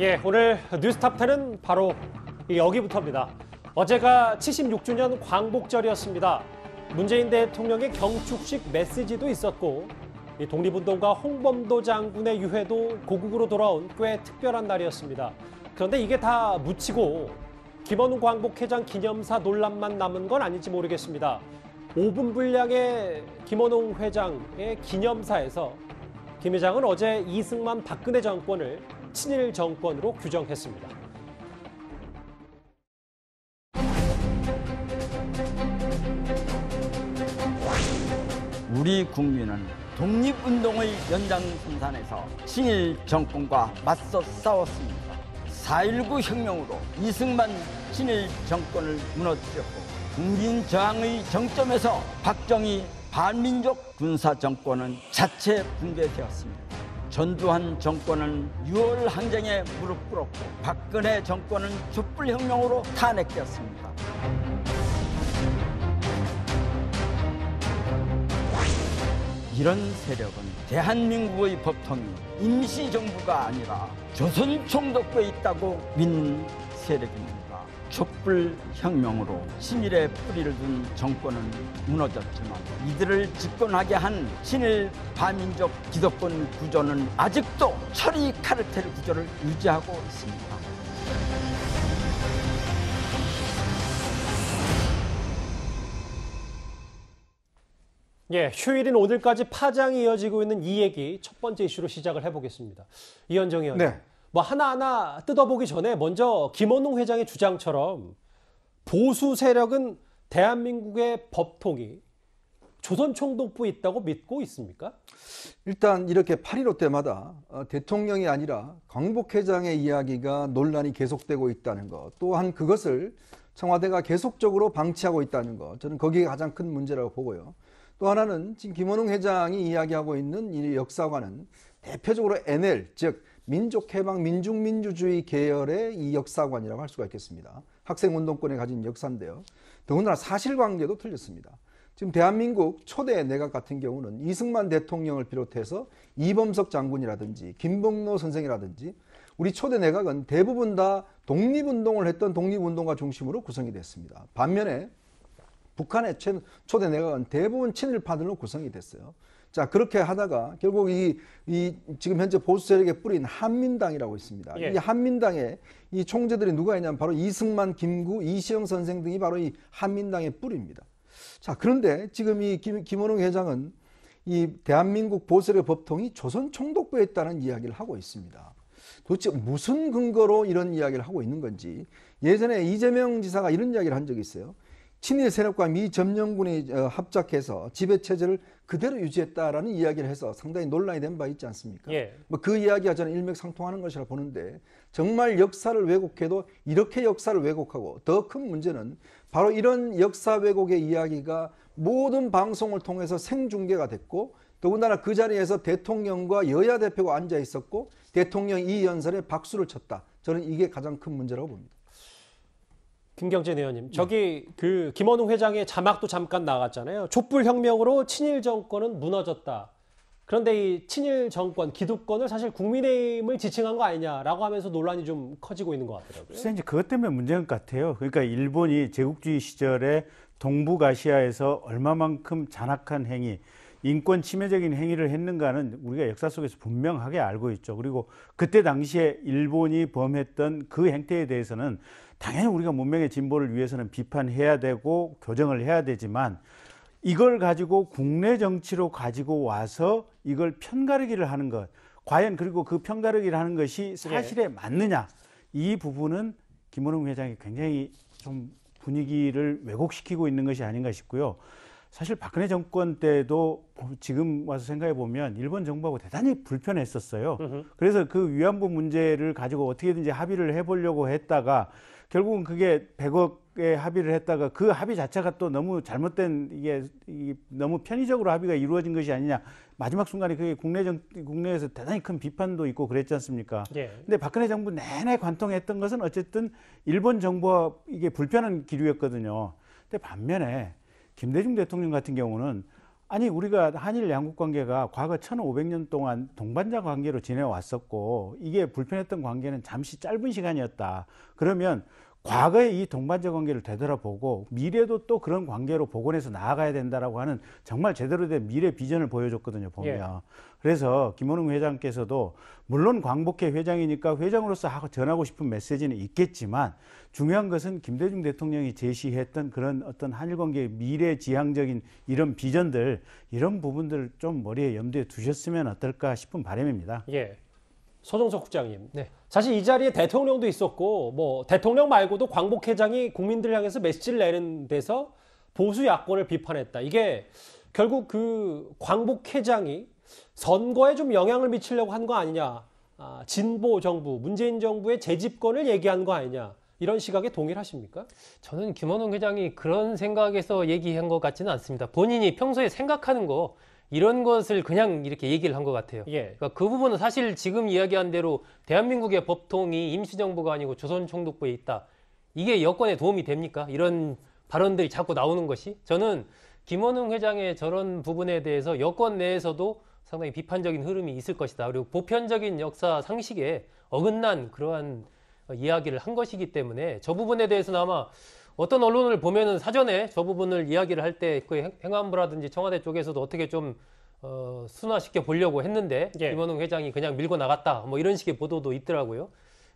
예, 오늘 뉴스탑10은 바로 여기부터입니다. 어제가 76주년 광복절이었습니다. 문재인 대통령의 경축식 메시지도 있었고 이 독립운동가 홍범도 장군의 유해도 고국으로 돌아온 꽤 특별한 날이었습니다. 그런데 이게 다 묻히고 김원웅 광복회장 기념사 논란만 남은 건 아닌지 모르겠습니다. 5분 분량의 김원웅 회장의 기념사에서 김 회장은 어제 이승만 박근혜 정권을 친일 정권으로 규정했습니다. 우리 국민은 독립운동의 연장선상에서 친일 정권과 맞서 싸웠습니다. 4.19 혁명으로 이승만 친일 정권을 무너뜨렸고 국민 저항의 정점에서 박정희 반민족 군사 정권은 자체 붕괴되었습니다. 전두환 정권은 6월 항쟁에 무릎 꿇었고 박근혜 정권은 촛불혁명으로 탄핵되었습니다. 이런 세력은 대한민국의 법통이 임시정부가 아니라 조선총독부에 있다고 믿는 세력입니다. 촛불혁명으로 친일의 뿌리를 둔 정권은 무너졌지만 이들을 집권하게 한 친일 반민족 기득권 구조는 아직도 철이 카르텔 구조를 유지하고 있습니다. 예, 휴일인 오늘까지 파장이 이어지고 있는 이 얘기 첫 번째 이슈로 시작을 해보겠습니다. 이현정 의원님. 네. 뭐 하나하나 뜯어보기 전에 먼저 김원웅 회장의 주장처럼 보수 세력은 대한민국의 법통이 조선 총독부 있다고 믿고 있습니까? 일단 이렇게 8.15 때마다 어, 대통령이 아니라 광복 회장의 이야기가 논란이 계속되고 있다는 것 또한 그것을 청와대가 계속적으로 방치하고 있다는 것 저는 거기에 가장 큰 문제라고 보고요. 또 하나는 지금 김원웅 회장이 이야기하고 있는 이 역사관은 대표적으로 NL 즉 민족해방 민중민주주의 계열의 이 역사관이라고 할 수가 있겠습니다. 학생운동권이 가진 역사인데요. 더군다나 사실관계도 틀렸습니다. 지금 대한민국 초대 내각 같은 경우는 이승만 대통령을 비롯해서 이범석 장군이라든지 김범로 선생이라든지 우리 초대 내각은 대부분 다 독립운동을 했던 독립운동가 중심으로 구성이 됐습니다. 반면에 북한의 초대 내각은 대부분 친일파들로 구성이 됐어요. 자 그렇게 하다가 결국 이, 이 지금 현재 보수 세력에 뿌린 한민당이라고 있습니다. 예. 이 한민당의 이 총재들이 누가 있냐면 바로 이승만, 김구, 이시영 선생 등이 바로 이 한민당의 뿌리입니다. 자 그런데 지금 이 김, 김원웅 회장은 이 대한민국 보수 세력 법통이 조선 총독부에 있다는 이야기를 하고 있습니다. 도대체 무슨 근거로 이런 이야기를 하고 있는 건지 예전에 이재명 지사가 이런 이야기를 한 적이 있어요. 친일 세력과 미 점령군이 어, 합작해서 지배 체제를 그대로 유지했다라는 이야기를 해서 상당히 논란이 된 바 있지 않습니까? 예. 뭐그 이야기가 저는 일맥상통하는 것이라 보는데 정말 역사를 왜곡해도 이렇게 역사를 왜곡하고 더 큰 문제는 바로 이런 역사 왜곡의 이야기가 모든 방송을 통해서 생중계가 됐고 더군다나 그 자리에서 대통령과 여야 대표가 앉아 있었고 대통령 이 연설에 박수를 쳤다. 저는 이게 가장 큰 문제라고 봅니다. 김경진 의원님, 네. 저기 그 김원웅 회장의 자막도 잠깐 나갔잖아요. 촛불 혁명으로 친일 정권은 무너졌다. 그런데 이 친일 정권 기득권을 사실 국민의힘을 지칭한 거 아니냐라고 하면서 논란이 좀 커지고 있는 것 같더라고요. 글쎄 이제 그것 때문에 문제인 것 같아요. 그러니까 일본이 제국주의 시절에 동북아시아에서 얼마만큼 잔악한 행위, 인권 침해적인 행위를 했는가는 우리가 역사 속에서 분명하게 알고 있죠. 그리고 그때 당시에 일본이 범했던 그 행태에 대해서는 당연히 우리가 문명의 진보를 위해서는 비판해야 되고 교정을 해야 되지만 이걸 가지고 국내 정치로 가지고 와서 이걸 편가르기를 하는 것 과연 그리고 그 편가르기를 하는 것이 네. 사실에 맞느냐 이 부분은 김원웅 회장이 굉장히 좀 분위기를 왜곡시키고 있는 것이 아닌가 싶고요. 사실 박근혜 정권 때도 지금 와서 생각해 보면 일본 정부하고 대단히 불편했었어요. 으흠. 그래서 그 위안부 문제를 가지고 어떻게든지 합의를 해보려고 했다가 결국은 그게 100억에 합의를 했다가 그 합의 자체가 또 너무 잘못된 이게, 이 너무 편의적으로 합의가 이루어진 것이 아니냐 마지막 순간에 그게 국내 정 국내에서 대단히 큰 비판도 있고 그랬지 않습니까? 예. 근데 박근혜 정부 내내 관통했던 것은 어쨌든 일본 정부와 이게 불편한 기류였거든요. 근데 반면에 김대중 대통령 같은 경우는 아니 우리가 한일 양국 관계가 과거 1500년 동안 동반자 관계로 지내왔었고 이게 불편했던 관계는 잠시 짧은 시간이었다. 그러면 과거의 이 동반자 관계를 되돌아보고 미래도 또 그런 관계로 복원해서 나아가야 된다라고 하는 정말 제대로 된 미래 비전을 보여줬거든요 보면 예. 그래서 김원웅 회장께서도 물론 광복회 회장이니까 회장으로서 전하고 싶은 메시지는 있겠지만 중요한 것은 김대중 대통령이 제시했던 그런 어떤 한일 관계의 미래 지향적인 이런 비전들 이런 부분들을 좀 머리에 염두에 두셨으면 어떨까 싶은 바람입니다. 예. 서정석 국장님. 네. 사실 이 자리에 대통령도 있었고 뭐 대통령 말고도 광복 회장이 국민들 향해서 메시지를 내는 데서 보수 야권을 비판했다. 이게 결국 그 광복 회장이 선거에 좀 영향을 미치려고 한 거 아니냐. 아, 진보 정부, 문재인 정부의 재집권을 얘기한 거 아니냐. 이런 시각에 동일하십니까? 저는 김원웅 회장이 그런 생각에서 얘기한 것 같지는 않습니다. 본인이 평소에 생각하는 거 이런 것을 그냥 이렇게 얘기를 한 것 같아요. 예. 그러니까 그 부분은 사실 지금 이야기한 대로 대한민국의 법통이 임시정부가 아니고 조선총독부에 있다. 이게 여권에 도움이 됩니까? 이런 발언들이 자꾸 나오는 것이 저는 김원웅 회장의 저런 부분에 대해서 여권 내에서도 상당히 비판적인 흐름이 있을 것이다. 그리고 보편적인 역사 상식에 어긋난 그러한 이야기를 한 것이기 때문에 저 부분에 대해서는 아마 어떤 언론을 보면은 사전에 저 부분을 이야기를 할 때 그 행안부라든지 청와대 쪽에서도 어떻게 좀 어, 순화시켜 보려고 했는데 예. 김원웅 회장이 그냥 밀고 나갔다 뭐 이런 식의 보도도 있더라고요.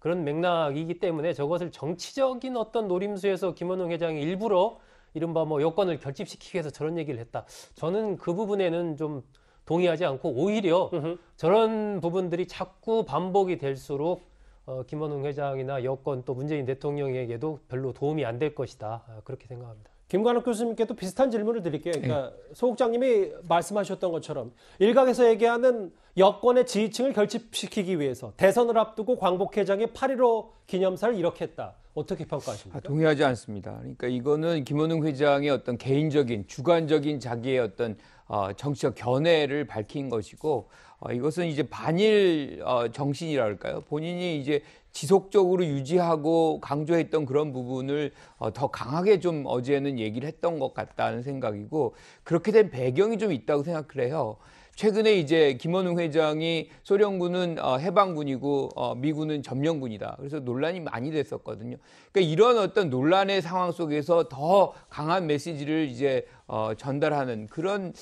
그런 맥락이기 때문에 저것을 정치적인 어떤 노림수에서 김원웅 회장이 일부러 이른바 뭐 여권을 결집시키기 위해서 저런 얘기를 했다. 저는 그 부분에는 좀 동의하지 않고 오히려 으흠. 저런 부분들이 자꾸 반복이 될수록 어, 김원웅 회장이나 여권 또 문재인 대통령에게도 별로 도움이 안 될 것이다 아, 그렇게 생각합니다. 김관욱 교수님께도 비슷한 질문을 드릴게요. 그러니까 네. 소 국장님이 말씀하셨던 것처럼 일각에서 얘기하는 여권의 지지층을 결집시키기 위해서 대선을 앞두고 광복 회장의 8.15 기념사를 이렇게 했다. 어떻게 평가하십니까? 아, 동의하지 않습니다. 그러니까 이거는 김원웅 회장의 어떤 개인적인 주관적인 자기의 어떤 어, 정치적 견해를 밝힌 것이고 아, 이것은 이제 반일 어, 정신이라 할까요? 본인이 이제 지속적으로 유지하고 강조했던 그런 부분을 어, 더 강하게 좀 어제는 얘기를 했던 것 같다는 생각이고 그렇게 된 배경이 좀 있다고 생각을 해요. 최근에 이제 김원웅 회장이 소련군은 어, 해방군이고 어, 미군은 점령군이다. 그래서 논란이 많이 됐었거든요. 그러니까 이런 어떤 논란의 상황 속에서 더 강한 메시지를 이제 어, 전달하는 그런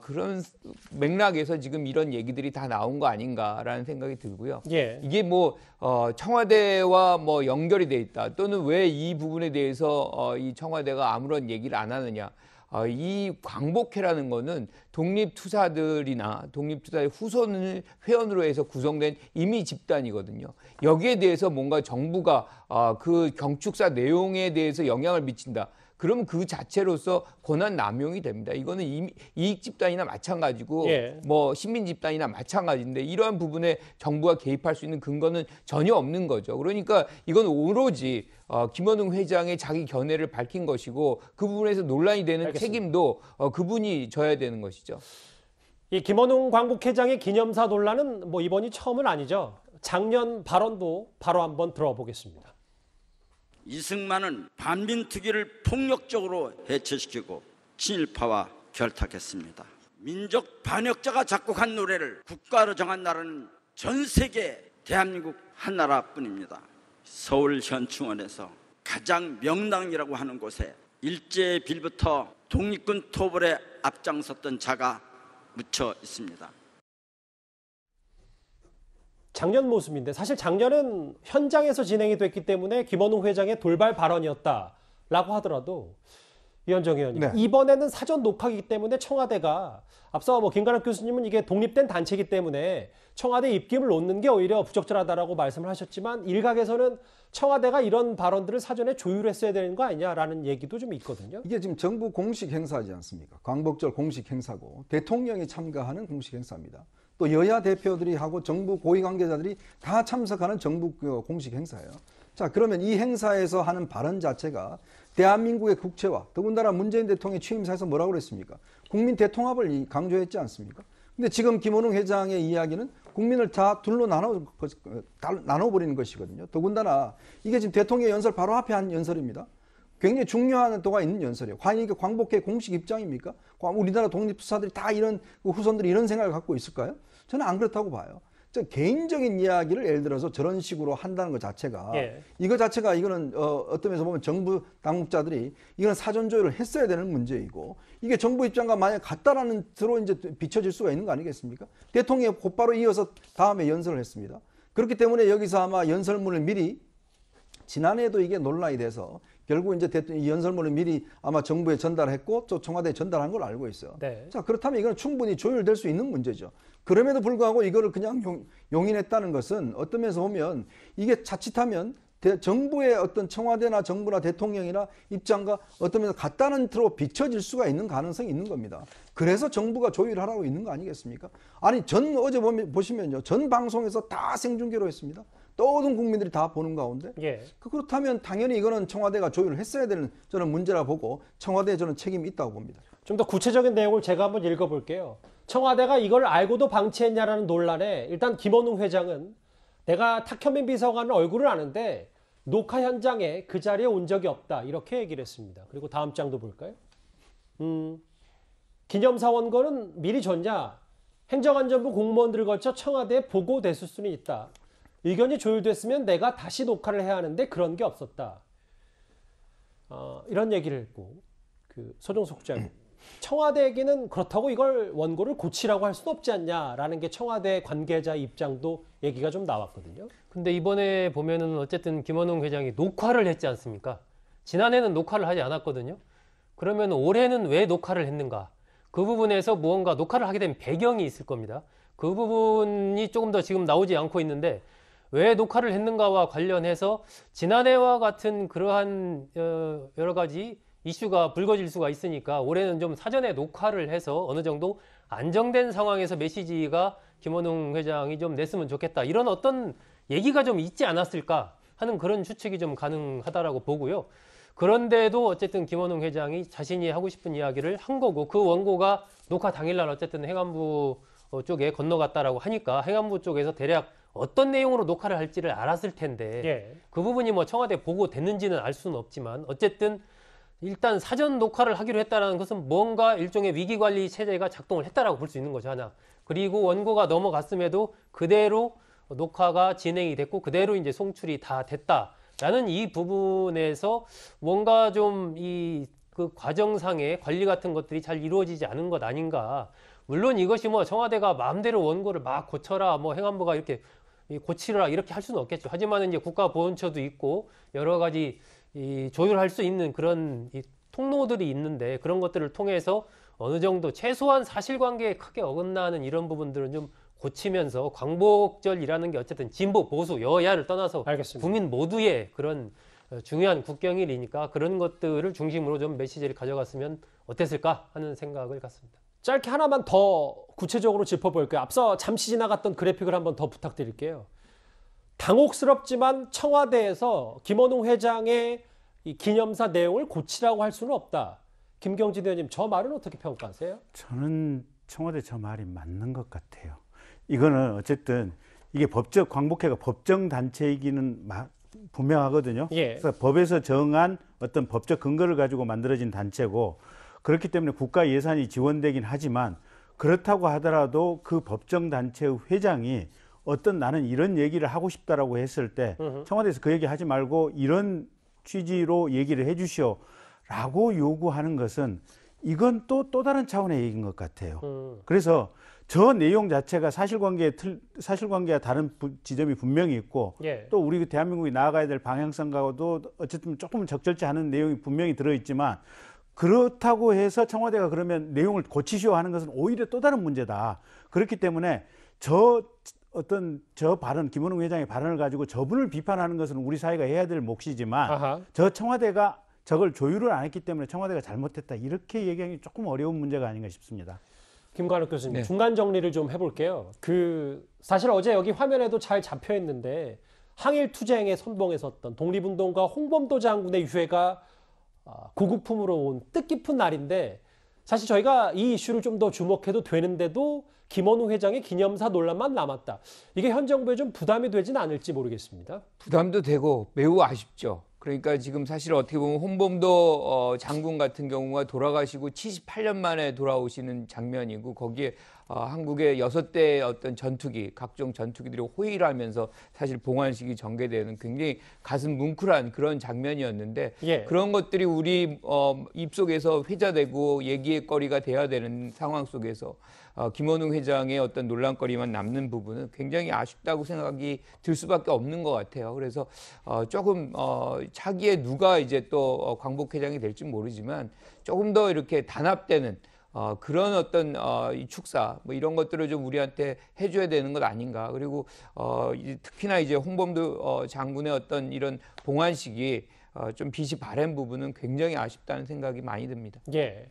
그런 맥락에서 지금 이런 얘기들이 다 나온 거 아닌가라는 생각이 들고요. 예. 이게 뭐 청와대와 뭐 연결이 돼 있다 또는 왜 이 부분에 대해서 이 청와대가 아무런 얘기를 안 하느냐. 아, 이 광복회라는 거는 독립투사들이나 독립투사의 후손을 회원으로 해서 구성된 이미 집단이거든요. 여기에 대해서 뭔가 정부가 아, 그 경축사 내용에 대해서 영향을 미친다. 그럼그 자체로서 권한 남용이 됩니다. 이거는 이익 집단이나 마찬가지고 예. 뭐 시민 집단이나 마찬가지인데 이러한 부분에 정부가 개입할 수 있는 근거는 전혀 없는 거죠. 그러니까 이건 오로지 어, 김원웅 회장의 자기 견해를 밝힌 것이고 그 부분에서 논란이 되는 알겠습니다. 책임도 어, 그분이 져야 되는 것이죠. 이 김원웅 광복회장의 기념사 논란은 뭐 이번이 처음은 아니죠. 작년 발언도 바로 한번 들어보겠습니다. 이승만은 반민특위를 폭력적으로 해체시키고 친일파와 결탁했습니다. 민족 반역자가 작곡한 노래를 국가로 정한 나라는 전 세계 대한민국 한 나라뿐입니다. 서울 현충원에서 가장 명당이라고 하는 곳에 일제의 빌부터 독립군 토벌에 앞장섰던 자가 묻혀 있습니다. 작년 모습인데 사실 작년은 현장에서 진행이 됐기 때문에 김원웅 회장의 돌발 발언이었다라고 하더라도 위원정 의원님 네. 이번에는 사전 녹화기 때문에 청와대가 앞서 뭐김가학 교수님은 이게 독립된 단체이기 때문에 청와대 입김을 놓는 게 오히려 부적절하다라고 말씀을 하셨지만 일각에서는 청와대가 이런 발언들을 사전에 조율했어야 되는 거 아니냐라는 얘기도 좀 있거든요. 이게 지금 정부 공식 행사지 않습니까? 광복절 공식 행사고 대통령이 참가하는 공식 행사입니다. 또 여야 대표들이 하고 정부 고위 관계자들이 다 참석하는 정부 그 공식 행사예요. 자, 그러면 이 행사에서 하는 발언 자체가 대한민국의 국채와 더군다나 문재인 대통령의 취임사에서 뭐라고 그랬습니까? 국민 대통합을 강조했지 않습니까? 근데 지금 김원웅 회장의 이야기는 국민을 다 둘로 나눠, 그, 그, 나눠버리는 것이거든요. 더군다나 이게 지금 대통령 연설 바로 앞에 한 연설입니다. 굉장히 중요한 도가 있는 연설이에요. 과연 이게 광복회 공식 입장입니까? 우리나라 독립투사들이 다 이런 그 후손들이 이런 생각을 갖고 있을까요? 저는 안 그렇다고 봐요. 저 개인적인 이야기를 예를 들어서 저런 식으로 한다는 것 자체가 예. 이거 자체가 이거는 어, 어떤 면에서 보면 정부 당국자들이 이건 사전 조율을 했어야 되는 문제이고 이게 정부 입장과 만약 같다라는 들어 이제 비춰질 수가 있는 거 아니겠습니까? 대통령이 곧바로 이어서 다음에 연설을 했습니다. 그렇기 때문에 여기서 아마 연설문을 미리 지난해에도 이게 논란이 돼서 결국 이제 대통령 이 연설문을 미리 아마 정부에 전달했고 또 청와대에 전달한 걸 알고 있어요. 네. 자 그렇다면 이건 충분히 조율될 수 있는 문제죠. 그럼에도 불구하고 이거를 그냥 용, 용인했다는 것은 어떤 면에서 보면 이게 자칫하면 대, 정부의 어떤 청와대나 정부나 대통령이나 입장과 어떤 면에서 같다는 틀로 비춰질 수가 있는 가능성이 있는 겁니다. 그래서 정부가 조율하라고 있는 거 아니겠습니까? 아니 전 어제 보면, 보시면요. 전 방송에서 다 생중계로 했습니다. 모든 국민들이 다 보는 가운데 예. 그 그렇다면 당연히 이거는 청와대가 조율을 했어야 되는 저는 문제라 보고 청와대에 저는 책임이 있다고 봅니다. 좀 더 구체적인 내용을 제가 한번 읽어볼게요. 청와대가 이걸 알고도 방치했냐라는 논란에 일단 김원웅 회장은 내가 탁현민 비서관은 얼굴을 아는데 녹화 현장에 그 자리에 온 적이 없다 이렇게 얘기를 했습니다. 그리고 다음 장도 볼까요? 음, 기념사원거는 미리 전냐 행정안전부 공무원들을 거쳐 청와대에 보고됐을 수는 있다. 의견이 조율됐으면 내가 다시 녹화를 해야 하는데 그런 게 없었다. 어, 이런 얘기를 했고 그 서종석 국장 청와대에게는 그렇다고 이걸 원고를 고치라고 할 수는 없지 않냐라는 게 청와대 관계자 입장도 얘기가 좀 나왔거든요. 근데 이번에 보면은 어쨌든 김원웅 회장이 녹화를 했지 않습니까? 지난해는 녹화를 하지 않았거든요. 그러면 올해는 왜 녹화를 했는가? 그 부분에서 무언가 녹화를 하게 된 배경이 있을 겁니다. 그 부분이 조금 더 지금 나오지 않고 있는데 왜 녹화를 했는가와 관련해서 지난해와 같은 그러한 어, 여러 가지 이슈가 불거질 수가 있으니까 올해는 좀 사전에 녹화를 해서 어느 정도 안정된 상황에서 메시지가 김원웅 회장이 좀 냈으면 좋겠다. 이런 어떤 얘기가 좀 있지 않았을까 하는 그런 추측이 좀 가능하다라고 보고요. 그런데도 어쨌든 김원웅 회장이 자신이 하고 싶은 이야기를 한 거고 그 원고가 녹화 당일날 어쨌든 행안부 어, 쪽에 건너갔다라고 하니까 행안부 쪽에서 대략 어떤 내용으로 녹화를 할지를 알았을 텐데 예. 그 부분이 뭐 청와대 보고 됐는지는 알 수는 없지만 어쨌든 일단 사전 녹화를 하기로 했다는 것은 뭔가 일종의 위기관리 체제가 작동을 했다라고 볼 수 있는 거죠 하나 그리고 원고가 넘어갔음에도 그대로 녹화가 진행이 됐고 그대로 이제 송출이 다 됐다라는 이 부분에서 뭔가 좀 이 그 과정상의 관리 같은 것들이 잘 이루어지지 않은 것 아닌가 물론 이것이 뭐 청와대가 마음대로 원고를 막 고쳐라 뭐 행안부가 이렇게 고치라 이렇게 할 수는 없겠죠. 하지만 이제 국가 보훈처도 있고 여러 가지 조율할 수 있는 그런 통로들이 있는데 그런 것들을 통해서 어느 정도 최소한 사실관계에 크게 어긋나는 이런 부분들은 좀 고치면서 광복절이라는 게 어쨌든 진보 보수 여야를 떠나서 알겠습니다. 국민 모두의 그런 중요한 국경일이니까 그런 것들을 중심으로 좀 메시지를 가져갔으면 어땠을까 하는 생각을 갖습니다. 짧게 하나만 더 구체적으로 짚어볼게요. 앞서 잠시 지나갔던 그래픽을 한번 더 부탁드릴게요. 당혹스럽지만 청와대에서 김원웅 회장의 기념사 내용을 고치라고 할 수는 없다. 김경진 의원님, 저 말은 어떻게 평가하세요? 저는 청와대 저 말이 맞는 것 같아요. 이거는 어쨌든 이게 법적 광복회가 법정 단체이기는 분명하거든요. 예. 그래서 법에서 정한 어떤 법적 근거를 가지고 만들어진 단체고 그렇기 때문에 국가 예산이 지원되긴 하지만 그렇다고 하더라도 그 법정 단체의 회장이 어떤 나는 이런 얘기를 하고 싶다라고 했을 때 으흠. 청와대에서 그 얘기 하지 말고 이런 취지로 얘기를 해 주시오라고 요구하는 것은 이건 또또 또 다른 차원의 얘기인 것 같아요. 음. 그래서 저 내용 자체가 사실관계의 틀, 사실관계와 다른 부, 지점이 분명히 있고 예. 또 우리 그 대한민국이 나아가야 될 방향성과도 어쨌든 조금 적절치 않은 내용이 분명히 들어있지만 그렇다고 해서 청와대가 그러면 내용을 고치시오 하는 것은 오히려 또 다른 문제다. 그렇기 때문에 저 어떤 저 발언 김원웅 회장의 발언을 가지고 저분을 비판하는 것은 우리 사회가 해야 될 몫이지만 아하. 저 청와대가 저걸 조율을 안 했기 때문에 청와대가 잘못했다 이렇게 얘기하기 조금 어려운 문제가 아닌가 싶습니다. 김관욱 교수님 네. 중간 정리를 좀 해볼게요. 그 사실 어제 여기 화면에도 잘 잡혀 있는데 항일 투쟁에 선봉에 섰던 독립운동가 홍범도 장군의 유해가 고급품으로 아, 온 뜻깊은 날인데 사실 저희가 이 이슈를 좀 더 주목해도 되는데도 김원우 회장의 기념사 논란만 남았다. 이게 현 정부에 좀 부담이 되진 않을지 모르겠습니다. 부담도 되고 매우 아쉽죠. 그러니까 지금 사실 어떻게 보면 홍범도 어, 장군 같은 경우가 돌아가시고 78년 만에 돌아오시는 장면이고 거기에 어, 한국의 여섯 대의 어떤 전투기, 각종 전투기들이 호위하면서 사실 봉환식이 전개되는 굉장히 가슴 뭉클한 그런 장면이었는데 예. 그런 것들이 우리 어, 입속에서 회자되고 얘기의 거리가 돼야 되는 상황 속에서 어, 김원웅 회장의 어떤 논란거리만 남는 부분은 굉장히 아쉽다고 생각이 들 수밖에 없는 것 같아요. 그래서 어, 조금 어, 차기에 누가 이제 또 어, 광복 회장이 될지 모르지만 조금 더 이렇게 단합되는 어, 그런 어떤 어, 이 축사 뭐 이런 것들을 좀 우리한테 해줘야 되는 것 아닌가. 그리고 어, 특히나 이제 홍범도 어, 장군의 어떤 이런 봉환식이 어, 좀 빛이 바랜 부분은 굉장히 아쉽다는 생각이 많이 듭니다. 예.